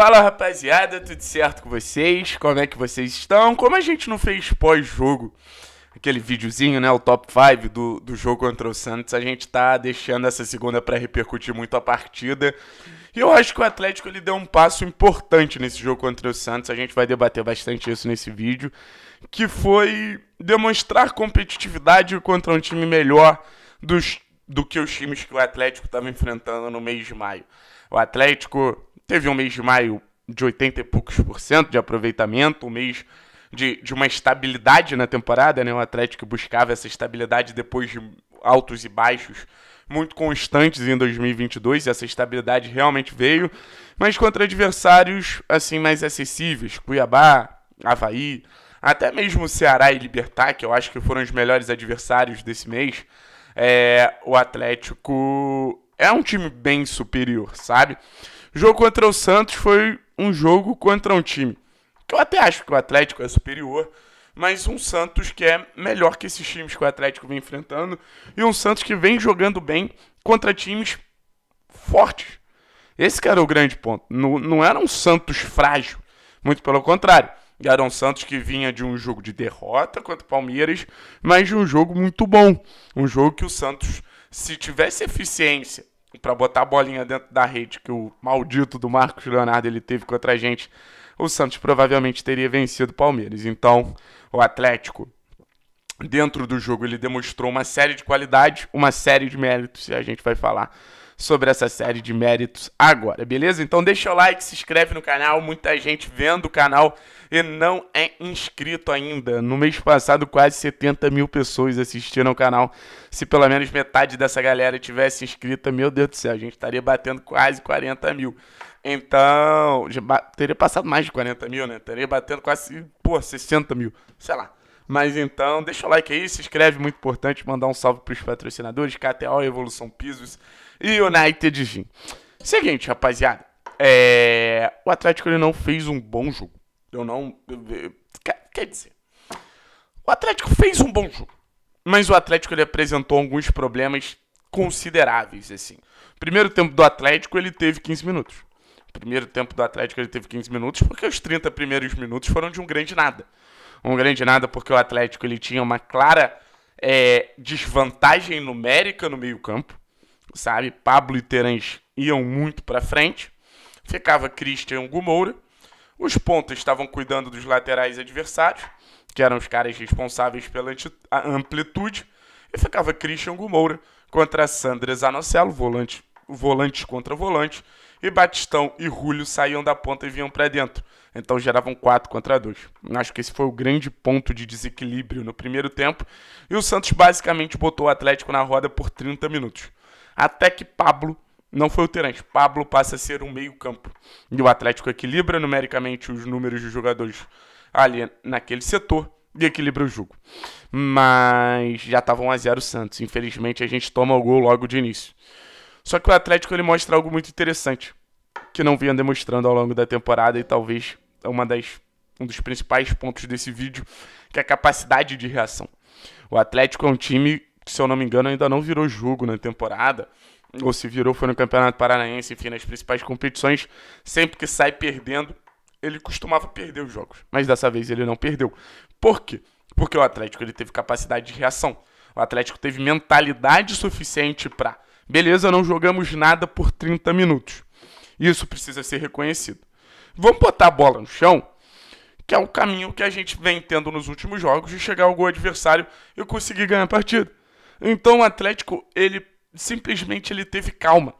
Fala rapaziada, tudo certo com vocês? Como é que vocês estão? Como a gente não fez pós-jogo, aquele videozinho, né? O top 5 do, do jogo contra o Santos, a gente tá deixando essa segunda para repercutir muito a partida. E eu acho que o Atlético ele deu um passo importante nesse jogo contra o Santos. A gente vai debater bastante isso nesse vídeo. Que foi demonstrar competitividade contra um time melhor dos, do que os times que o Atlético estava enfrentando no mês de maio. O Atlético teve um mês de maio de 80 e poucos por cento de aproveitamento, um mês de, de uma estabilidade na temporada, né? O Atlético buscava essa estabilidade depois de altos e baixos muito constantes em 2022, essa estabilidade realmente veio, mas contra adversários assim mais acessíveis, Cuiabá, Havaí, até mesmo Ceará e Libertar, que eu acho que foram os melhores adversários desse mês, é, o Atlético é um time bem superior, sabe? O jogo contra o Santos foi um jogo contra um time que eu até acho que o Atlético é superior, mas um Santos que é melhor que esses times que o Atlético vem enfrentando e um Santos que vem jogando bem contra times fortes. Esse que era o grande ponto. Não, não era um Santos frágil, muito pelo contrário. Era um Santos que vinha de um jogo de derrota contra o Palmeiras, mas de um jogo muito bom. Um jogo que o Santos, se tivesse eficiência para botar a bolinha dentro da rede que o maldito do Marcos Leonardo ele teve contra a gente, o Santos provavelmente teria vencido o Palmeiras. Então, o Atlético dentro do jogo ele demonstrou uma série de qualidades, uma série de méritos, e a gente vai falar sobre essa série de méritos agora, beleza? Então deixa o like, se inscreve no canal, muita gente vendo o canal e não é inscrito ainda. No mês passado, quase 70 mil pessoas assistiram o canal. Se pelo menos metade dessa galera tivesse inscrita, meu Deus do céu, a gente estaria batendo quase 40 mil. Então, já teria passado mais de 40 mil, né? Teria batendo quase, pô, 60 mil, sei lá. Mas então, deixa o like aí, se inscreve, muito importante, mandar um salve para os patrocinadores, KTO, Evolução Pisos e United Gym. Seguinte, rapaziada, é... o Atlético ele não fez um bom jogo. Eu não... Quer dizer, o Atlético fez um bom jogo, mas o Atlético ele apresentou alguns problemas consideráveis, assim. Primeiro tempo do Atlético, ele teve 15 minutos. Primeiro tempo do Atlético, ele teve 15 minutos, porque os 30 primeiros minutos foram de um grande nada um grande nada, porque o Atlético ele tinha uma clara é, desvantagem numérica no meio-campo, sabe? Pablo e Terãs iam muito para frente, ficava Christian Gumoura Os pontas estavam cuidando dos laterais adversários, que eram os caras responsáveis pela amplitude, e ficava Christian Gumoura contra Sandra Zanocelo, volante volante contra volante, e Batistão e Rúlio saíam da ponta e vinham para dentro. Então geravam 4 contra 2. Acho que esse foi o grande ponto de desequilíbrio no primeiro tempo. E o Santos basicamente botou o Atlético na roda por 30 minutos. Até que Pablo não foi o terante. Pablo passa a ser um meio-campo. E o Atlético equilibra numericamente os números de jogadores ali naquele setor e equilibra o jogo. Mas já estava 1 a 0 o Santos. Infelizmente a gente toma o gol logo de início. Só que o Atlético ele mostra algo muito interessante, que não vinha demonstrando ao longo da temporada e talvez é uma das um dos principais pontos desse vídeo, que é a capacidade de reação. O Atlético é um time que, se eu não me engano, ainda não virou jogo na temporada, ou se virou foi no Campeonato Paranaense, enfim, nas principais competições, sempre que sai perdendo, ele costumava perder os jogos, mas dessa vez ele não perdeu. Por quê? Porque o Atlético ele teve capacidade de reação. O Atlético teve mentalidade suficiente para Beleza, não jogamos nada por 30 minutos. Isso precisa ser reconhecido. Vamos botar a bola no chão, que é o caminho que a gente vem tendo nos últimos jogos de chegar ao gol adversário e conseguir ganhar a partida. Então o Atlético, ele simplesmente ele teve calma.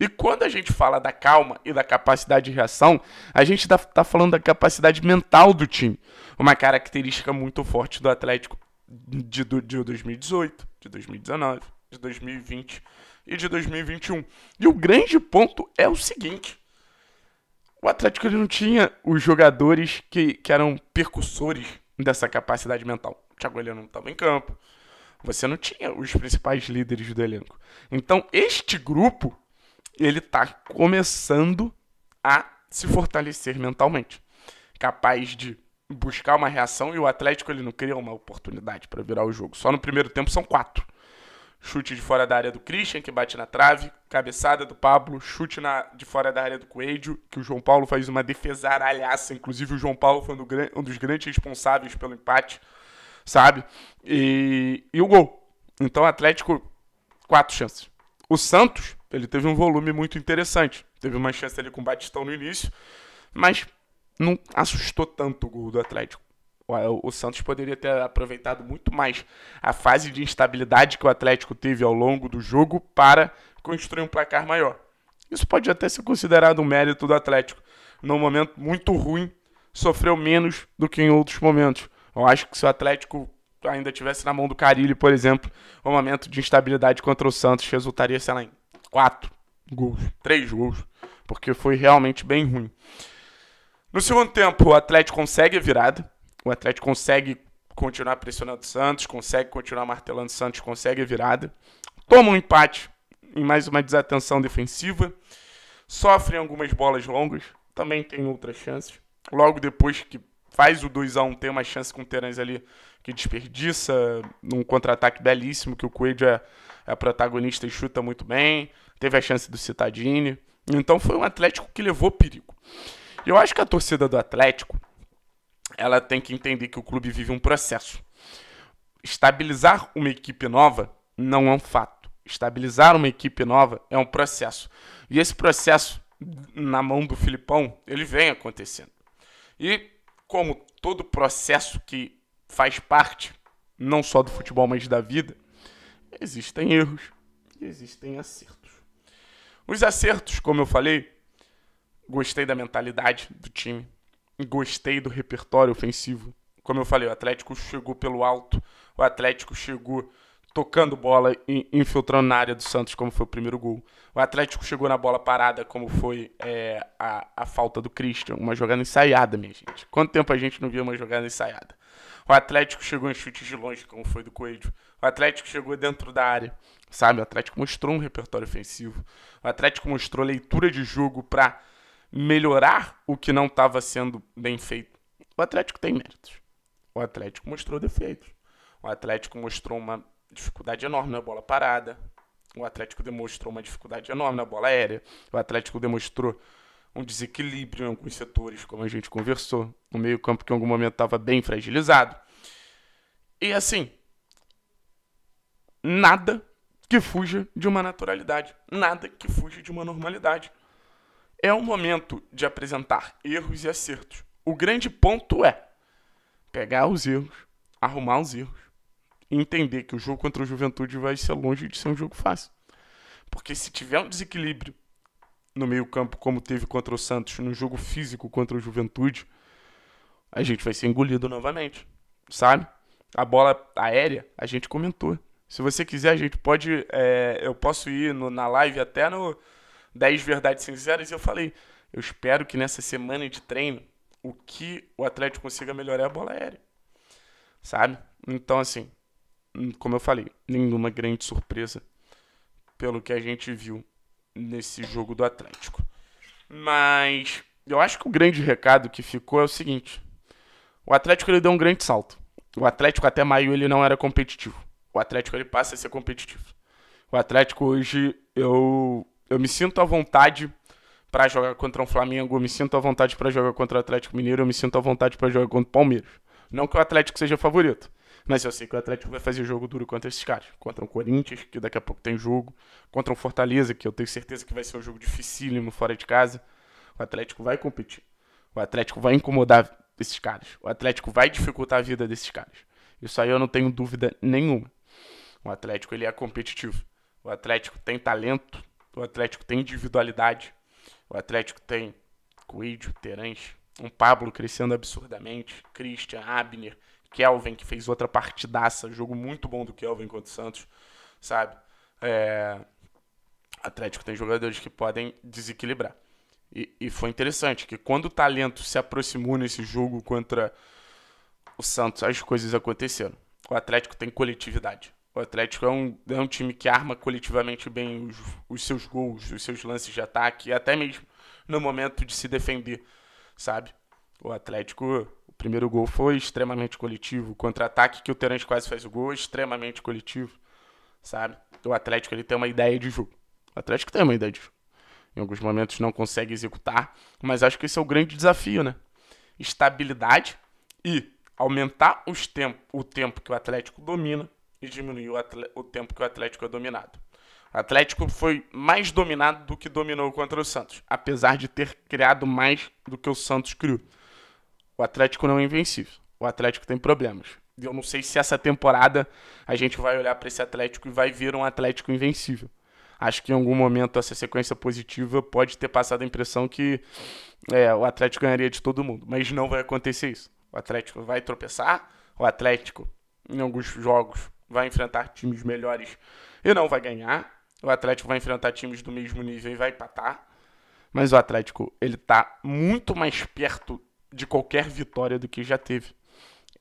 E quando a gente fala da calma e da capacidade de reação, a gente está tá falando da capacidade mental do time. Uma característica muito forte do Atlético de, de, de 2018, de 2019, de 2020 e de 2021. E o grande ponto é o seguinte: o Atlético não tinha os jogadores que, que eram percussores dessa capacidade mental. O Thiago Heleno não estava em campo. Você não tinha os principais líderes do elenco. Então, este grupo, ele está começando a se fortalecer mentalmente. Capaz de buscar uma reação e o Atlético ele não cria uma oportunidade para virar o jogo. Só no primeiro tempo são quatro chute de fora da área do Christian, que bate na trave, cabeçada do Pablo, chute na, de fora da área do Coelho, que o João Paulo faz uma defesaralhaça. Inclusive, o João Paulo foi um dos grandes responsáveis pelo empate, sabe? E, e o gol. Então, o Atlético, quatro chances. O Santos, ele teve um volume muito interessante. Teve uma chance ali com o Batistão no início, mas não assustou tanto o gol do Atlético o Santos poderia ter aproveitado muito mais a fase de instabilidade que o Atlético teve ao longo do jogo para construir um placar maior. Isso pode até ser considerado um mérito do Atlético. Num momento muito ruim, sofreu menos do que em outros momentos. Eu acho que se o Atlético ainda tivesse na mão do Carilli, por exemplo, o momento de instabilidade contra o Santos resultaria, sei lá, em quatro gols, três gols, porque foi realmente bem ruim. No segundo tempo, o Atlético consegue a virada o Atlético consegue continuar pressionando o Santos, consegue continuar martelando o Santos, consegue a virada. Toma um empate em mais uma desatenção defensiva. Sofre algumas bolas longas, também tem outras chances. Logo depois que faz o 2 a 1 tem uma chance com o Terans ali que desperdiça num contra-ataque belíssimo que o Coelho é, é protagonista e chuta muito bem. Teve a chance do Citadini. Então foi um Atlético que levou perigo. Eu acho que a torcida do Atlético ela tem que entender que o clube vive um processo. Estabilizar uma equipe nova não é um fato. Estabilizar uma equipe nova é um processo. E esse processo, na mão do Filipão, ele vem acontecendo. E como todo processo que faz parte, não só do futebol, mas da vida, existem erros e existem acertos. Os acertos, como eu falei, gostei da mentalidade do time, gostei do repertório ofensivo. Como eu falei, o Atlético chegou pelo alto, o Atlético chegou tocando bola e infiltrando na área do Santos, como foi o primeiro gol. O Atlético chegou na bola parada, como foi é, a, a falta do Christian. Uma jogada ensaiada, minha gente. Quanto tempo a gente não via uma jogada ensaiada? O Atlético chegou em chutes de longe, como foi do Coelho. O Atlético chegou dentro da área, sabe? O Atlético mostrou um repertório ofensivo. O Atlético mostrou leitura de jogo para melhorar o que não estava sendo bem feito. O Atlético tem méritos. O Atlético mostrou defeitos. O Atlético mostrou uma dificuldade enorme na bola parada. O Atlético demonstrou uma dificuldade enorme na bola aérea. O Atlético demonstrou um desequilíbrio em alguns setores, como a gente conversou. No meio-campo, que em algum momento estava bem fragilizado. E assim, nada que fuja de uma naturalidade. Nada que fuja de uma normalidade. É um momento de apresentar erros e acertos. O grande ponto é pegar os erros, arrumar os erros e entender que o jogo contra o Juventude vai ser longe de ser um jogo fácil. Porque se tiver um desequilíbrio no meio-campo, como teve contra o Santos, no jogo físico contra o Juventude, a gente vai ser engolido novamente, sabe? A bola aérea, a gente comentou. Se você quiser, a gente pode. É, eu posso ir no, na live até no 10 verdades sinceras, e eu falei, eu espero que nessa semana de treino, o que o Atlético consiga melhorar é a bola aérea. Sabe? Então, assim, como eu falei, nenhuma grande surpresa pelo que a gente viu nesse jogo do Atlético. Mas eu acho que o grande recado que ficou é o seguinte: o Atlético ele deu um grande salto. O Atlético até maio ele não era competitivo. O Atlético ele passa a ser competitivo. O Atlético hoje eu eu me sinto à vontade para jogar contra um Flamengo, eu me sinto à vontade para jogar contra o Atlético Mineiro, eu me sinto à vontade para jogar contra o Palmeiras. Não que o Atlético seja favorito, mas eu sei que o Atlético vai fazer jogo duro contra esses caras. Contra o Corinthians, que daqui a pouco tem jogo. Contra o Fortaleza, que eu tenho certeza que vai ser um jogo dificílimo fora de casa. O Atlético vai competir. O Atlético vai incomodar esses caras. O Atlético vai dificultar a vida desses caras. Isso aí eu não tenho dúvida nenhuma. O Atlético ele é competitivo. O Atlético tem talento, o Atlético tem individualidade. O Atlético tem Coelho, Terãs, um Pablo crescendo absurdamente, Christian, Abner, Kelvin, que fez outra partidaça, jogo muito bom do Kelvin contra o Santos, sabe? É... Atlético tem jogadores que podem desequilibrar. E, e, foi interessante que quando o talento se aproximou nesse jogo contra o Santos, as coisas aconteceram. O Atlético tem coletividade. O Atlético é um, é um time que arma coletivamente bem os, os seus gols, os seus lances de ataque, e até mesmo no momento de se defender, sabe? O Atlético, o primeiro gol foi extremamente coletivo. O contra-ataque que o Terence quase faz o gol é extremamente coletivo, sabe? O Atlético ele tem uma ideia de jogo. O Atlético tem uma ideia de jogo. Em alguns momentos não consegue executar, mas acho que esse é o grande desafio, né? Estabilidade e aumentar os tempo, o tempo que o Atlético domina e diminuiu o, o tempo que o Atlético é dominado. O Atlético foi mais dominado do que dominou contra o Santos, apesar de ter criado mais do que o Santos criou. O Atlético não é invencível. O Atlético tem problemas. Eu não sei se essa temporada a gente vai olhar para esse Atlético e vai ver um Atlético invencível. Acho que em algum momento essa sequência positiva pode ter passado a impressão que é, o Atlético ganharia de todo mundo, mas não vai acontecer isso. O Atlético vai tropeçar, o Atlético, em alguns jogos, vai enfrentar times melhores e não vai ganhar. O Atlético vai enfrentar times do mesmo nível e vai empatar. Mas o Atlético, ele tá muito mais perto de qualquer vitória do que já teve.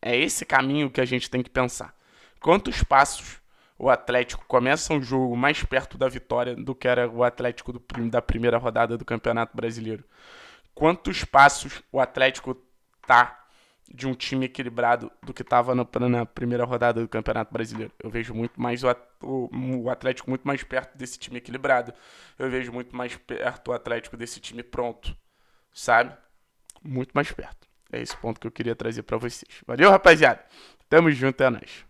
É esse caminho que a gente tem que pensar. Quantos passos o Atlético começa um jogo mais perto da vitória do que era o Atlético do, da primeira rodada do Campeonato Brasileiro? Quantos passos o Atlético tá de um time equilibrado do que estava na primeira rodada do Campeonato Brasileiro. Eu vejo muito mais o Atlético muito mais perto desse time equilibrado. Eu vejo muito mais perto o Atlético desse time pronto, sabe? Muito mais perto. É esse ponto que eu queria trazer para vocês. Valeu, rapaziada. Tamo junto, é nóis.